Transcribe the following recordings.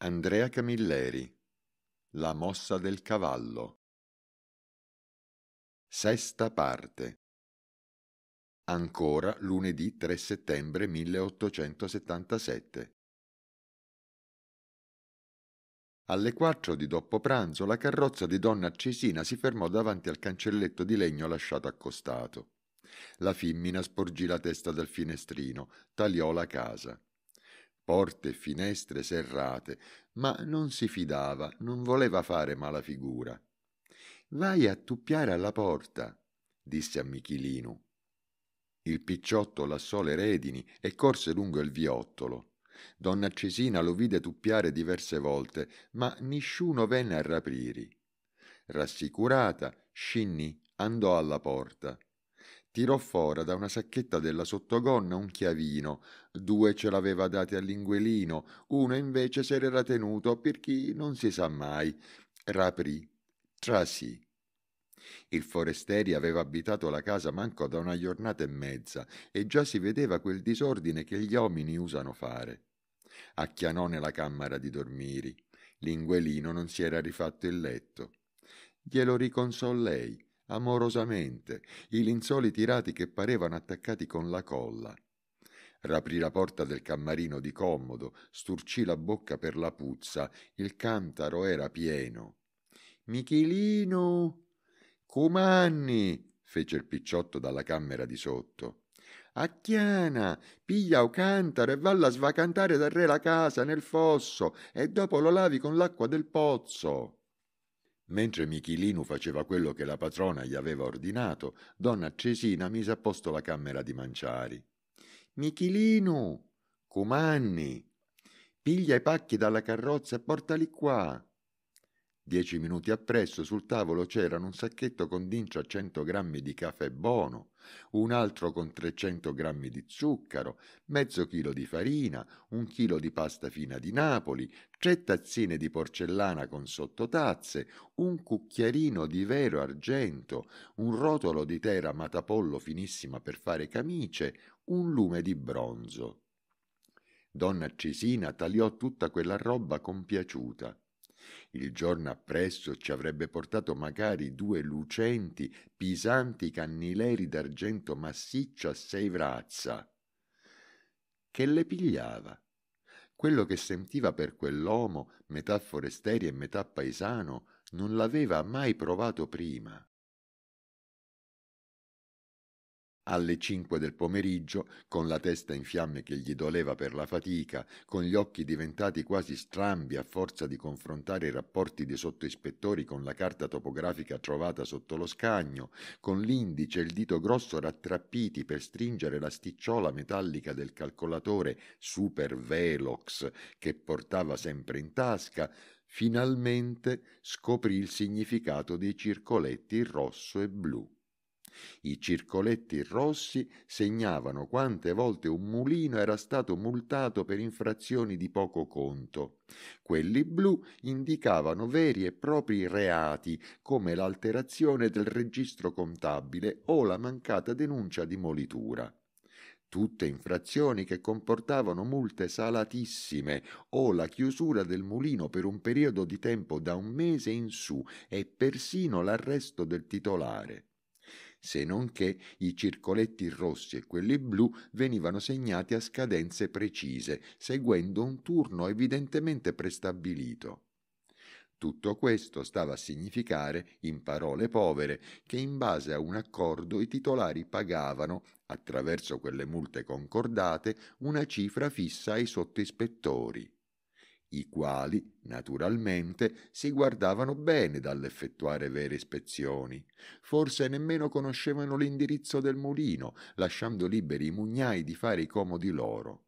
Andrea Camilleri La mossa del cavallo Sesta parte Ancora lunedì 3 settembre 1877 Alle quattro di dopo pranzo la carrozza di donna Cesina si fermò davanti al cancelletto di legno lasciato accostato. La femmina sporgì la testa dal finestrino, tagliò la casa porte e finestre serrate, ma non si fidava, non voleva fare mala figura. Vai a tuppiare alla porta, disse a Michilino. Il picciotto lassò le redini e corse lungo il viottolo. Donna Cesina lo vide tuppiare diverse volte, ma nessuno venne a rapiri. Rassicurata, Scinni andò alla porta tirò fora da una sacchetta della sottogonna un chiavino, due ce l'aveva dati all'inguelino, uno invece se l'era tenuto chi non si sa mai. Raprì, trasì. Il forestieri aveva abitato la casa manco da una giornata e mezza e già si vedeva quel disordine che gli uomini usano fare. Acchianò nella camera di dormiri. L'inguelino non si era rifatto il letto. Glielo riconsò lei amorosamente, i linzoli tirati che parevano attaccati con la colla. Raprì la porta del cammarino di comodo, sturcì la bocca per la puzza, il cantaro era pieno. Michelino! Comanni! fece il picciotto dalla camera di sotto. A Chiana, piglia o cantaro e valla a svacantare dal re la casa nel fosso e dopo lo lavi con l'acqua del pozzo. Mentre Michilinu faceva quello che la patrona gli aveva ordinato, donna Cesina mise a posto la camera di Manciari. Michilinu, comanni, piglia i pacchi dalla carrozza e portali qua. Dieci minuti appresso sul tavolo c'erano un sacchetto con d'incia a 100 grammi di caffè buono, un altro con 300 grammi di zucchero, mezzo chilo di farina, un chilo di pasta fina di Napoli, tre tazzine di porcellana con sottotazze, un cucchiarino di vero argento, un rotolo di tela matapollo finissima per fare camice, un lume di bronzo. Donna Cesina tagliò tutta quella roba compiaciuta il giorno appresso ci avrebbe portato magari due lucenti, pisanti cannileri d'argento massiccio a sei vrazza. Che le pigliava? Quello che sentiva per quell'uomo, metà forestieri e metà paesano, non l'aveva mai provato prima. alle 5 del pomeriggio, con la testa in fiamme che gli doleva per la fatica, con gli occhi diventati quasi strambi a forza di confrontare i rapporti dei sottoispettori con la carta topografica trovata sotto lo scagno, con l'indice e il dito grosso rattrappiti per stringere la sticciola metallica del calcolatore Super Velox che portava sempre in tasca, finalmente scoprì il significato dei circoletti rosso e blu. I circoletti rossi segnavano quante volte un mulino era stato multato per infrazioni di poco conto. Quelli blu indicavano veri e propri reati, come l'alterazione del registro contabile o la mancata denuncia di molitura tutte infrazioni che comportavano multe salatissime o la chiusura del mulino per un periodo di tempo da un mese in su e persino l'arresto del titolare se non che i circoletti rossi e quelli blu venivano segnati a scadenze precise, seguendo un turno evidentemente prestabilito. Tutto questo stava a significare, in parole povere, che in base a un accordo i titolari pagavano, attraverso quelle multe concordate, una cifra fissa ai sottoispettori i quali, naturalmente, si guardavano bene dall'effettuare vere ispezioni. Forse nemmeno conoscevano l'indirizzo del mulino, lasciando liberi i mugnai di fare i comodi loro.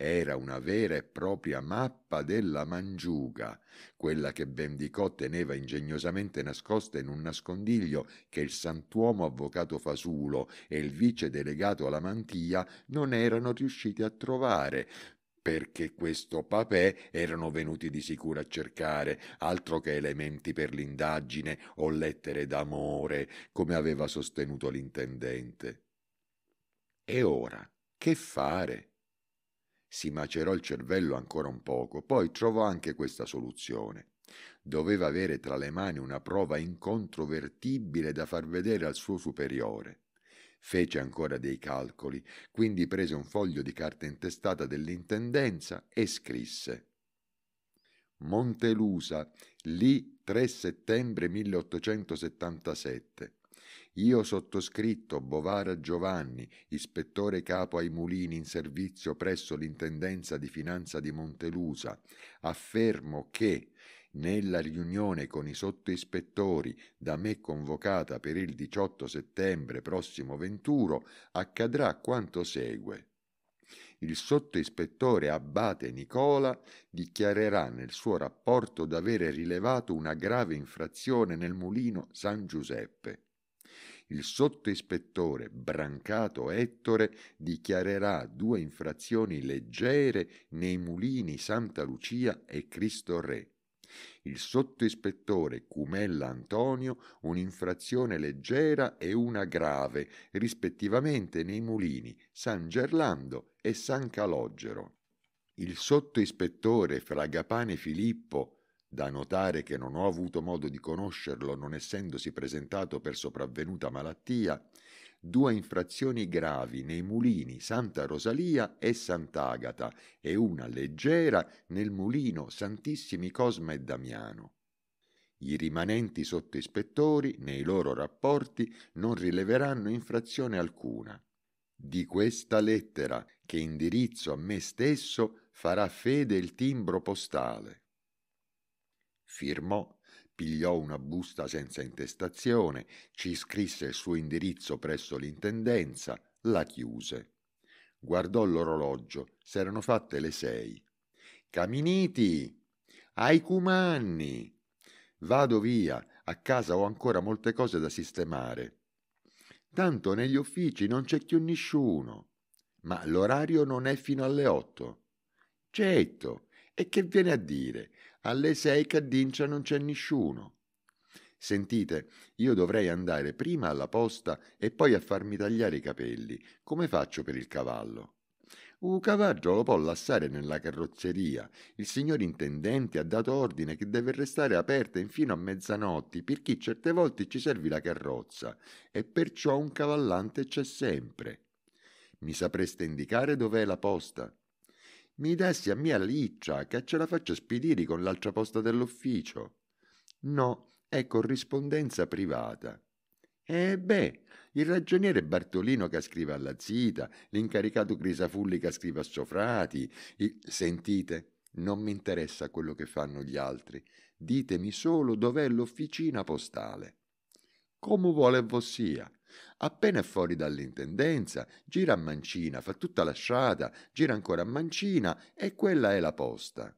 Era una vera e propria mappa della mangiuga, quella che Bendicò teneva ingegnosamente nascosta in un nascondiglio che il santuomo avvocato Fasulo e il vice delegato alla mantia non erano riusciti a trovare, perché questo papè erano venuti di sicuro a cercare, altro che elementi per l'indagine o lettere d'amore, come aveva sostenuto l'intendente. E ora, che fare? Si macerò il cervello ancora un poco, poi trovò anche questa soluzione. Doveva avere tra le mani una prova incontrovertibile da far vedere al suo superiore. Fece ancora dei calcoli, quindi prese un foglio di carta intestata dell'intendenza e scrisse Montelusa, lì 3 settembre 1877. Io sottoscritto Bovara Giovanni, ispettore capo ai mulini in servizio presso l'intendenza di finanza di Montelusa, affermo che nella riunione con i sottoispettori da me convocata per il 18 settembre prossimo 21 accadrà quanto segue. Il sottoispettore Abbate Nicola dichiarerà nel suo rapporto d'avere rilevato una grave infrazione nel mulino San Giuseppe. Il sottoispettore Brancato Ettore dichiarerà due infrazioni leggere nei mulini Santa Lucia e Cristo Re il sottoispettore Cumella Antonio un'infrazione leggera e una grave, rispettivamente nei mulini San Gerlando e San Calogero. Il sottoispettore Fragapane Filippo da notare che non ho avuto modo di conoscerlo non essendosi presentato per sopravvenuta malattia, due infrazioni gravi nei mulini Santa Rosalia e Sant'Agata e una leggera nel mulino Santissimi Cosma e Damiano. I rimanenti sottoispettori, nei loro rapporti, non rileveranno infrazione alcuna. Di questa lettera, che indirizzo a me stesso, farà fede il timbro postale. Firmò pigliò una busta senza intestazione, ci scrisse il suo indirizzo presso l'intendenza, la chiuse. Guardò l'orologio, s'erano fatte le sei. Caminiti! Ai cumanni! Vado via, a casa ho ancora molte cose da sistemare. Tanto negli uffici non c'è più nessuno. Ma l'orario non è fino alle otto. Certo, e che viene a dire? alle sei cadincia non c'è nessuno. Sentite, io dovrei andare prima alla posta e poi a farmi tagliare i capelli. Come faccio per il cavallo? Un cavallo lo può lassare nella carrozzeria. Il signor intendente ha dato ordine che deve restare aperta fino a mezzanotte perché certe volte ci servi la carrozza e perciò un cavallante c'è sempre. Mi sapreste indicare dov'è la posta? Mi dessi a mia liccia che ce la faccio spedire con l'altra posta dell'ufficio. No, è corrispondenza privata. E beh, il ragioniere Bartolino che scrive alla zita, l'incaricato Crisafulli che scrive a Sofrati. I... Sentite, non mi interessa quello che fanno gli altri. Ditemi solo dov'è l'officina postale. Come vuole vossia. Appena fuori dall'intendenza, gira a mancina, fa tutta la strada, gira ancora a mancina e quella è la posta.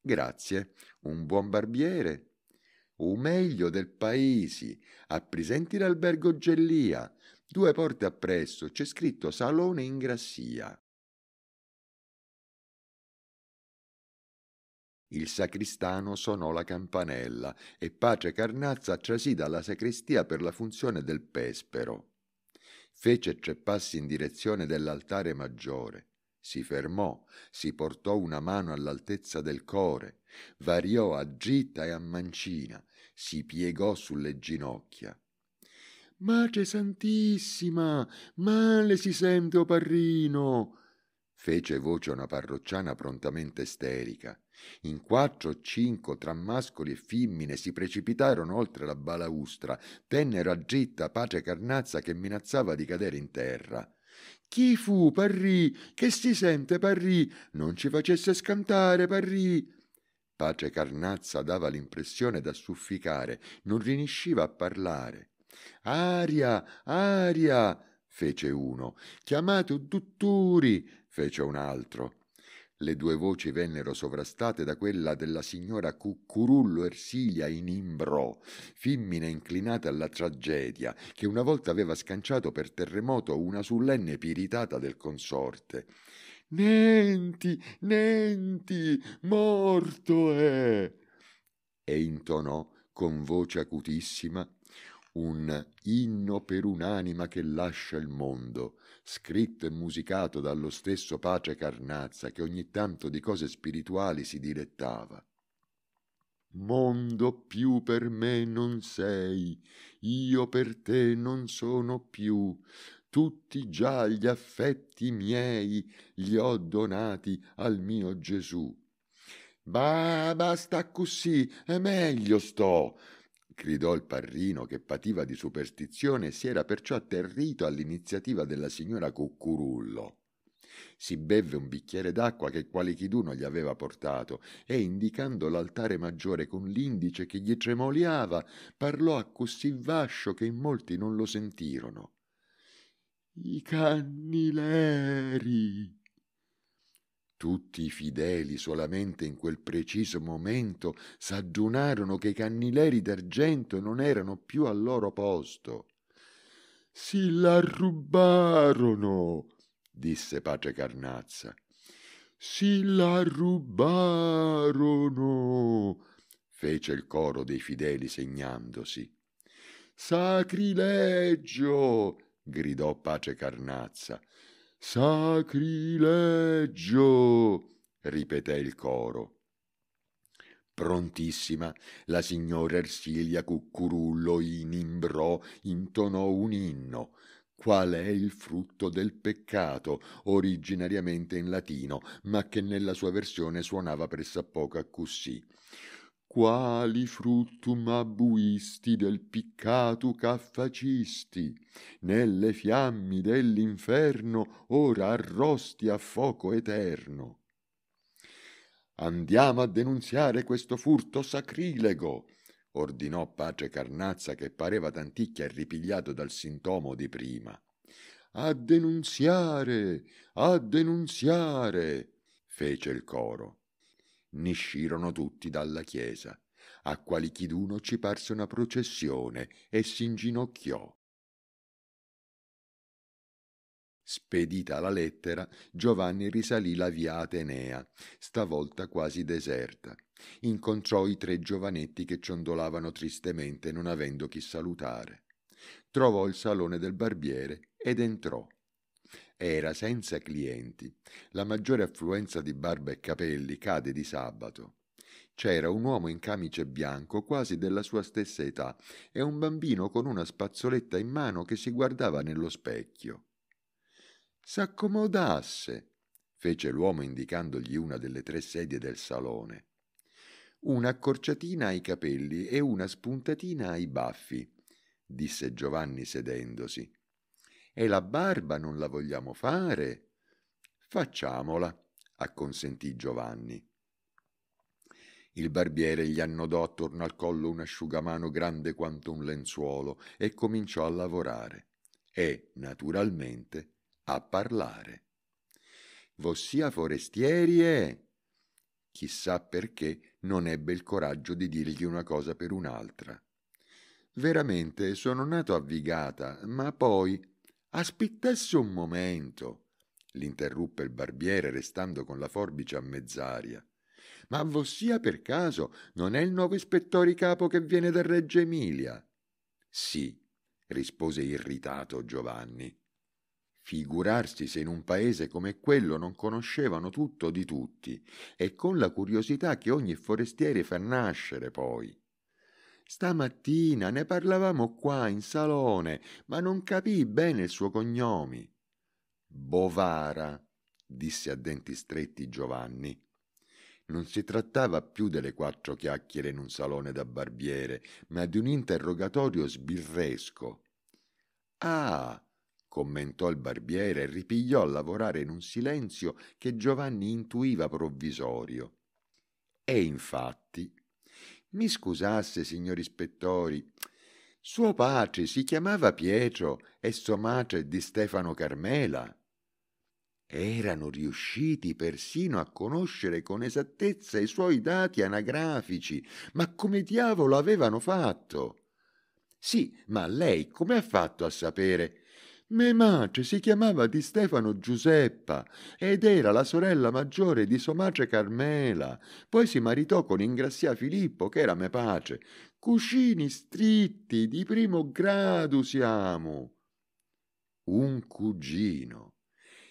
Grazie, un buon barbiere. O meglio del paese, appresenti l'albergo Gellia. Due porte appresso c'è scritto Salone in Grassia. Il sacristano sonò la campanella e Pace Carnazza trasì dalla sacrestia per la funzione del pespero. Fece tre passi in direzione dell'altare maggiore, si fermò, si portò una mano all'altezza del core, variò a gitta e a mancina, si piegò sulle ginocchia. Mace Santissima, male si sente, o Parrino! fece voce una parrocciana prontamente esterica. In quattro o cinque tra mascoli e femmine si precipitarono oltre la balaustra, tennero a gitta pace carnazza che minacciava di cadere in terra. Chi fu, Parri? Che si sente, Parri? Non ci facesse scantare, Parri! Pace carnazza dava l'impressione da non riusciva a parlare. Aria, aria! fece uno. Chiamate un dutturi, fece un altro. Le due voci vennero sovrastate da quella della signora Cuccurullo Ersilia in imbro, femmina inclinata alla tragedia, che una volta aveva scanciato per terremoto una sullenne piritata del consorte. Nenti, Nenti, morto è! E intonò con voce acutissima un inno per un'anima che lascia il mondo, scritto e musicato dallo stesso Pace Carnazza che ogni tanto di cose spirituali si dilettava. Mondo più per me non sei, io per te non sono più, tutti già gli affetti miei li ho donati al mio Gesù. Ba sta così, è meglio sto, gridò il parrino che pativa di superstizione e si era perciò atterrito all'iniziativa della signora Cuccurullo. Si bevve un bicchiere d'acqua che Qualichiduno gli aveva portato e, indicando l'altare maggiore con l'indice che gli tremoliava, parlò a così vascio che in molti non lo sentirono. I cannileri tutti i fideli solamente in quel preciso momento s'aggiunarono che i cannileri d'argento non erano più al loro posto. Si la rubarono, disse Pace Carnazza. Si la rubarono, fece il coro dei fideli segnandosi. Sacrilegio, gridò Pace Carnazza sacrilegio ripeté il coro prontissima la signora ersilia cucurullo inimbrò intonò un inno qual è il frutto del peccato, originariamente in latino, ma che nella sua versione suonava press'a poco cussì quali fruttum abuisti del piccato c'affacisti, nelle fiammi dell'inferno ora arrosti a fuoco eterno. Andiamo a denunziare questo furto sacrilego, ordinò pace Carnazza che pareva tanticchia ripigliato dal sintomo di prima. A denunziare, a denunziare, fece il coro n'escirono tutti dalla chiesa, a quali chiduno ci parse una processione e si inginocchiò. Spedita la lettera, Giovanni risalì la via Atenea, stavolta quasi deserta. Incontrò i tre giovanetti che ciondolavano tristemente non avendo chi salutare. Trovò il salone del barbiere ed entrò era senza clienti. La maggiore affluenza di barba e capelli cade di sabato. C'era un uomo in camice bianco, quasi della sua stessa età, e un bambino con una spazzoletta in mano che si guardava nello specchio. S'accomodasse, fece l'uomo indicandogli una delle tre sedie del salone. Una accorciatina ai capelli e una spuntatina ai baffi, disse Giovanni sedendosi e la barba non la vogliamo fare. Facciamola, acconsentì Giovanni. Il barbiere gli annodò attorno al collo un asciugamano grande quanto un lenzuolo e cominciò a lavorare e, naturalmente, a parlare. Vossia forestieri è. Chissà perché non ebbe il coraggio di dirgli una cosa per un'altra. Veramente sono nato a Vigata, ma poi aspettasse un momento l'interruppe il barbiere restando con la forbice a mezz'aria ma vossia per caso non è il nuovo ispettore capo che viene da reggio emilia sì rispose irritato giovanni Figurarsi se in un paese come quello non conoscevano tutto di tutti, e con la curiosità che ogni forestiere fa nascere poi. Stamattina ne parlavamo qua in salone, ma non capii bene il suo cognome. Bovara, disse a denti stretti Giovanni. Non si trattava più delle quattro chiacchiere in un salone da barbiere, ma di un interrogatorio sbirresco. Ah, commentò il barbiere e ripigliò a lavorare in un silenzio che Giovanni intuiva provvisorio. E infatti mi scusasse, signori ispettori. Suo padre si chiamava Pietro e sua madre di Stefano Carmela. Erano riusciti persino a conoscere con esattezza i suoi dati anagrafici, ma come diavolo avevano fatto? Sì, ma lei come ha fatto a sapere Me mace si chiamava di Stefano Giuseppa ed era la sorella maggiore di Somace Carmela. Poi si maritò con Ingrassia Filippo, che era Mepace. Cuscini stritti di primo grado siamo. Un cugino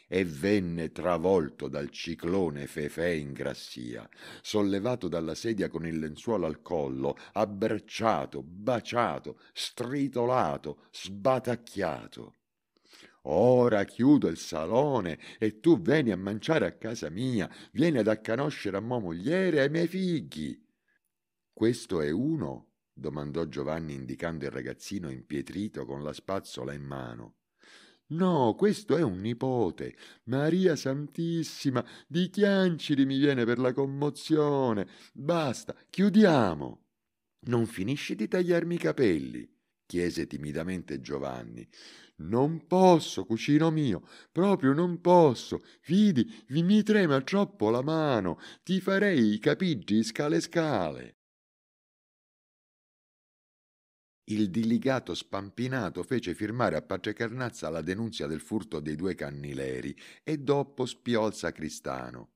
e venne travolto dal ciclone Fefè Ingrassia, sollevato dalla sedia con il lenzuolo al collo, abbracciato, baciato, stritolato, sbatacchiato. Ora chiudo il salone e tu vieni a mangiare a casa mia, vieni ad acconoscere a mia mogliere e ai miei figli. Questo è uno? domandò Giovanni indicando il ragazzino impietrito con la spazzola in mano. No, questo è un nipote. Maria Santissima, di chianciri mi viene per la commozione. Basta, chiudiamo. Non finisci di tagliarmi i capelli chiese timidamente Giovanni. Non posso, cugino mio, proprio non posso. Vidi, vi mi trema troppo la mano, ti farei i capiggi scale scale. Il diligato spampinato fece firmare a Pace Carnazza la denunzia del furto dei due cannileri e dopo spiò al sacristano.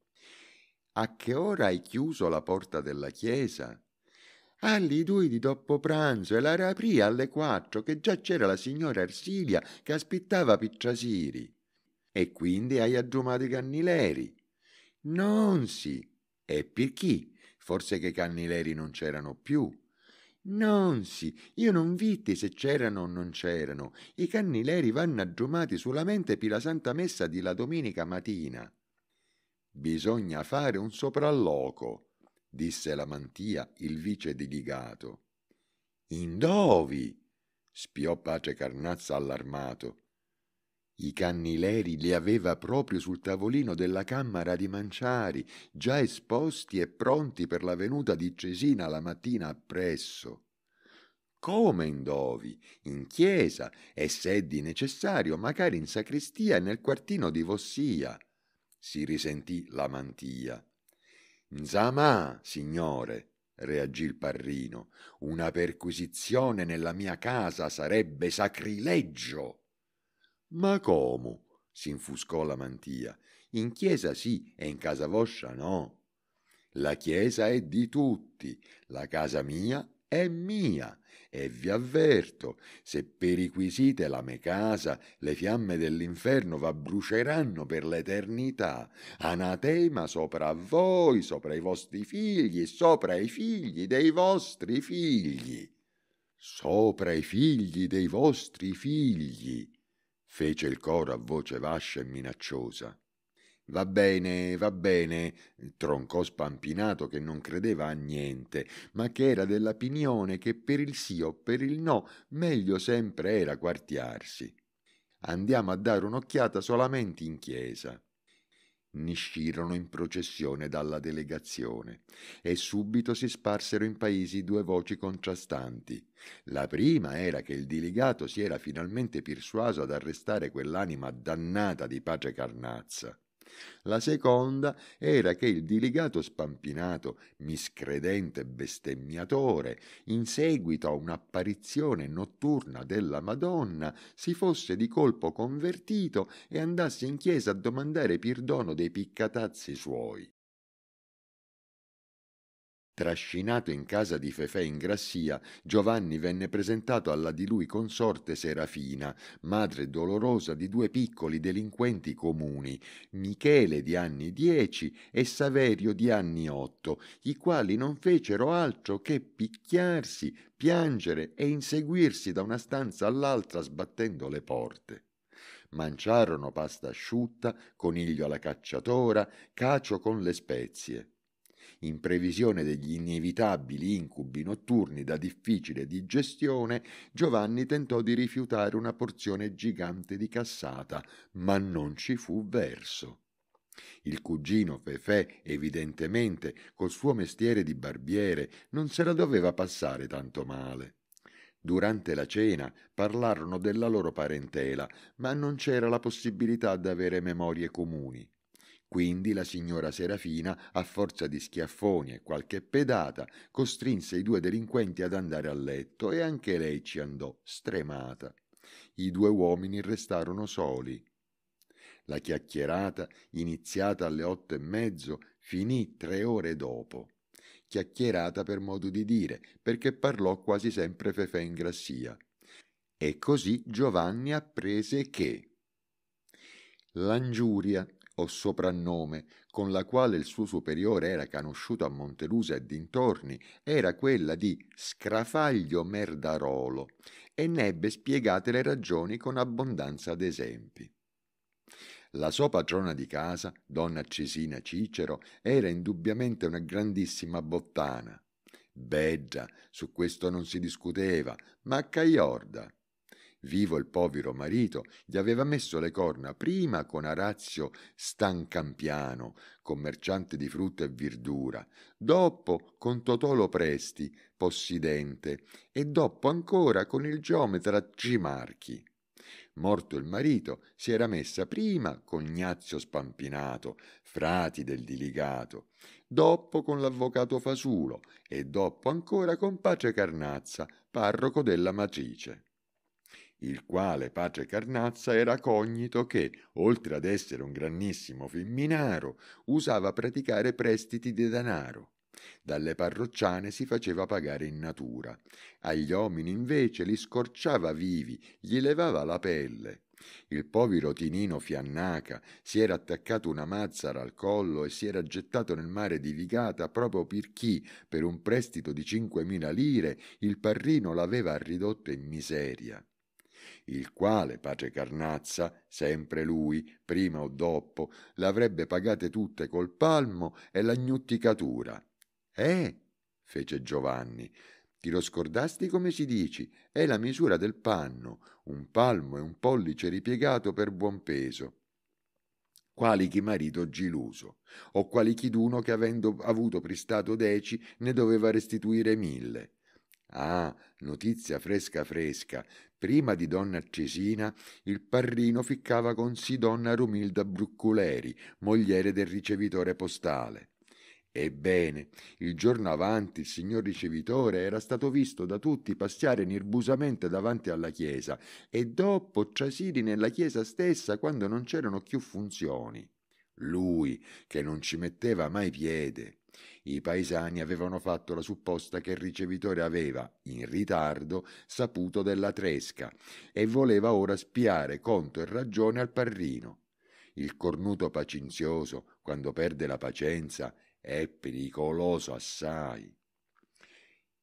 A che ora hai chiuso la porta della chiesa? Alli due di dopo pranzo e la riaprì alle quattro che già c'era la signora Ersilia che aspettava Picciasiri. E quindi hai aggiumato i cannileri. Non si. E perché? Forse che i cannileri non c'erano più. Non si, io non vitti se c'erano o non c'erano. I cannileri vanno aggiumati solamente per la Santa Messa di la domenica mattina. Bisogna fare un sopralloco disse la mantia, il vice di Ligato. Indovi! spiò Pace Carnazza allarmato. I cannileri li aveva proprio sul tavolino della camera di Manciari, già esposti e pronti per la venuta di Cesina la mattina appresso. Come indovi? In chiesa e, se è di necessario, magari in sacrestia e nel quartino di Vossia. Si risentì la mantia. Nzamà, signore, reagì il parrino, una perquisizione nella mia casa sarebbe sacrilegio. Ma come? si s'infuscò la mantia. In chiesa sì e in casa vostra no. La chiesa è di tutti, la casa mia è mia e vi avverto, se periquisite la me casa, le fiamme dell'inferno v'abbruceranno per l'eternità. Anatema sopra voi, sopra i vostri figli, sopra i figli dei vostri figli. Sopra i figli dei vostri figli, fece il coro a voce vascia e minacciosa. Va bene, va bene, troncò Spampinato che non credeva a niente, ma che era dell'opinione che per il sì o per il no meglio sempre era quartiarsi. Andiamo a dare un'occhiata solamente in chiesa niscirono in processione dalla delegazione e subito si sparsero in paesi due voci contrastanti. La prima era che il delegato si era finalmente persuaso ad arrestare quell'anima dannata di pace Carnazza la seconda era che il diligato spampinato, miscredente bestemmiatore, in seguito a un'apparizione notturna della Madonna, si fosse di colpo convertito e andasse in chiesa a domandare perdono dei piccatazzi suoi. Trascinato in casa di Fefè in Grassia, Giovanni venne presentato alla di lui consorte Serafina, madre dolorosa di due piccoli delinquenti comuni, Michele di anni dieci e Saverio di anni otto, i quali non fecero altro che picchiarsi, piangere e inseguirsi da una stanza all'altra sbattendo le porte mangiarono pasta asciutta, coniglio alla cacciatora, cacio con le spezie in previsione degli inevitabili incubi notturni da difficile digestione, Giovanni tentò di rifiutare una porzione gigante di cassata, ma non ci fu verso. Il cugino Fefè, evidentemente, col suo mestiere di barbiere, non se la doveva passare tanto male. Durante la cena parlarono della loro parentela, ma non c'era la possibilità d'avere memorie comuni. Quindi la signora Serafina, a forza di schiaffoni e qualche pedata, costrinse i due delinquenti ad andare a letto e anche lei ci andò, stremata. I due uomini restarono soli. La chiacchierata, iniziata alle otto e mezzo, finì tre ore dopo. Chiacchierata per modo di dire, perché parlò quasi sempre Fefè in grassia. E così Giovanni apprese che L'angiuria, o soprannome con la quale il suo superiore era conosciuto a Montelusa e dintorni era quella di Scrafaglio Merdarolo e ne ebbe spiegate le ragioni con abbondanza d'esempi. La sua padrona di casa, donna Cesina Cicero, era indubbiamente una grandissima bottana. Beggia, su questo non si discuteva, ma caiorda, vivo il povero marito, gli aveva messo le corna prima con Arazio Stancampiano, commerciante di frutta e verdura, dopo con Totolo Presti, possidente, e dopo ancora con il geometra Cimarchi. Morto il marito, si era messa prima con Ignazio Spampinato, frati del diligato, dopo con l'avvocato Fasulo e dopo ancora con Pace Carnazza, parroco della Macice il quale padre Carnazza era cognito che, oltre ad essere un grandissimo femminaro, usava praticare prestiti di denaro. Dalle parrocciane si faceva pagare in natura, agli uomini invece li scorciava vivi, gli levava la pelle. Il povero Tinino Fiannaca si era attaccato una mazzara al collo e si era gettato nel mare di Vigata proprio perché, per un prestito di 5.000 lire, il parrino l'aveva ridotto in miseria il quale pace Carnazza, sempre lui, prima o dopo, l'avrebbe pagate tutte col palmo e l'agnutticatura. Eh? fece Giovanni. Ti lo scordasti come si dici? È la misura del panno, un palmo e un pollice ripiegato per buon peso quali chi marito giluso, o quali chi d'uno che avendo avuto pristato deci ne doveva restituire mille. Ah, notizia fresca fresca. Prima di donna Cesina, il parrino ficcava con sì donna Rumilda Brucculeri, mogliere del ricevitore postale. Ebbene, il giorno avanti il signor ricevitore era stato visto da tutti passare nirbusamente davanti alla chiesa e dopo Ciasiri nella chiesa stessa quando non c'erano più funzioni. Lui, che non ci metteva mai piede. I paesani avevano fatto la supposta che il ricevitore aveva, in ritardo, saputo della tresca e voleva ora spiare conto e ragione al parrino. Il cornuto pacenzioso, quando perde la pacienza, è pericoloso assai.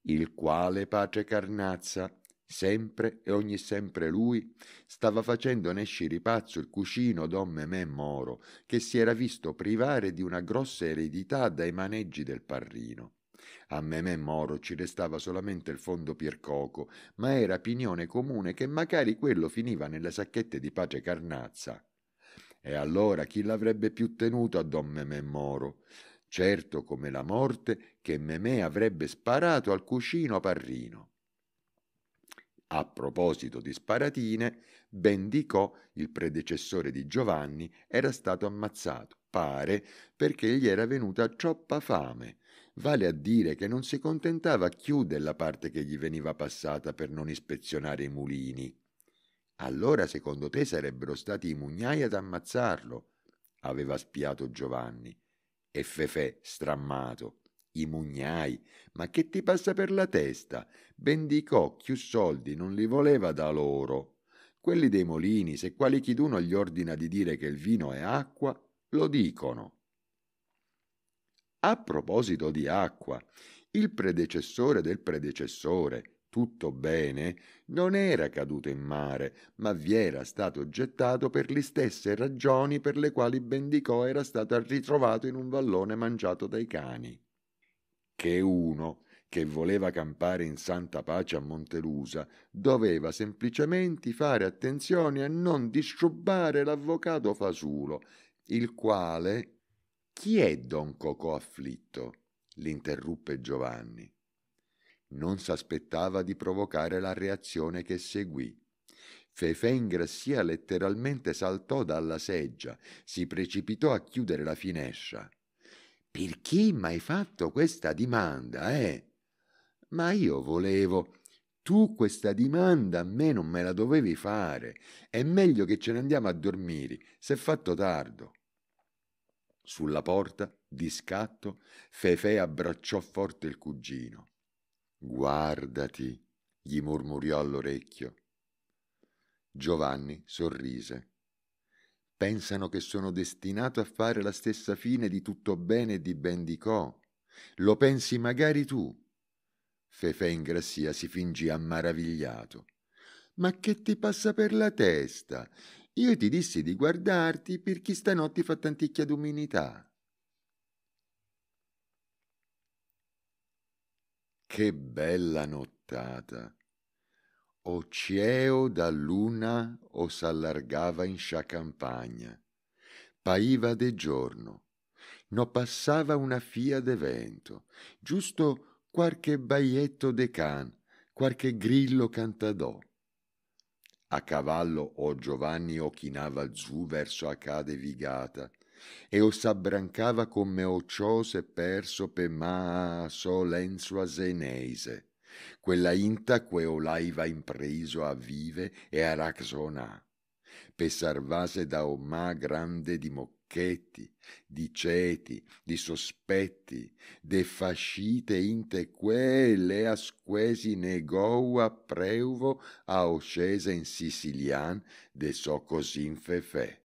Il quale pace Carnazza Sempre e ogni sempre lui stava facendo nesciri pazzo il cuscino don Memè Moro, che si era visto privare di una grossa eredità dai maneggi del Parrino. A Memè Moro ci restava solamente il fondo Piercoco, ma era opinione comune che magari quello finiva nelle sacchette di pace Carnazza. E allora chi l'avrebbe più tenuto a Don Memè Moro? Certo come la morte che Memè avrebbe sparato al cuscino Parrino. A proposito di sparatine, Bendicò, il predecessore di Giovanni, era stato ammazzato, pare, perché gli era venuta troppa fame, vale a dire che non si contentava più della parte che gli veniva passata per non ispezionare i mulini. Allora, secondo te, sarebbero stati i mugnai ad ammazzarlo? aveva spiato Giovanni. E Fefè, strammato i mugnai. Ma che ti passa per la testa? Bendicò più soldi non li voleva da loro. Quelli dei molini, se quali chiduno gli ordina di dire che il vino è acqua, lo dicono. A proposito di acqua, il predecessore del predecessore, tutto bene, non era caduto in mare, ma vi era stato gettato per le stesse ragioni per le quali Bendicò era stato ritrovato in un vallone mangiato dai cani che uno che voleva campare in santa pace a Montelusa doveva semplicemente fare attenzione a non disturbare l'avvocato Fasulo, il quale chi è don Cocò afflitto? l'interruppe Giovanni. Non s'aspettava di provocare la reazione che seguì. Fefè ingrassia letteralmente saltò dalla seggia, si precipitò a chiudere la finestra. Per chi m'hai fatto questa dimanda, eh? Ma io volevo. Tu questa dimanda a me non me la dovevi fare. È meglio che ce ne andiamo a dormire, s'è fatto tardo. Sulla porta, di scatto, Fefe abbracciò forte il cugino. Guardati, gli mormorò all'orecchio. Giovanni sorrise pensano che sono destinato a fare la stessa fine di tutto bene e di ben di co. Lo pensi magari tu? Fefè ingrassia si fingì ammaravigliato. Ma che ti passa per la testa? Io ti dissi di guardarti perché stanotte fa tanticchia d'uminità. Che bella nottata! o cieo da luna o s'allargava in scia campagna. Paiva de giorno, no passava una fia de vento, giusto qualche baietto de can, qualche grillo cantadò. A cavallo o Giovanni o chinava giù verso a cade Vigata, e o s'abbrancava come o ciò se perso pe ma so lenzo aseneise quella inta intaque olaiva impreso a vive e a raxona, per sarvase da omà grande di mocchetti, di ceti, di sospetti, de fascite inte inteque leas quesi a preuvo a oscese in sicilian de so cosin fe.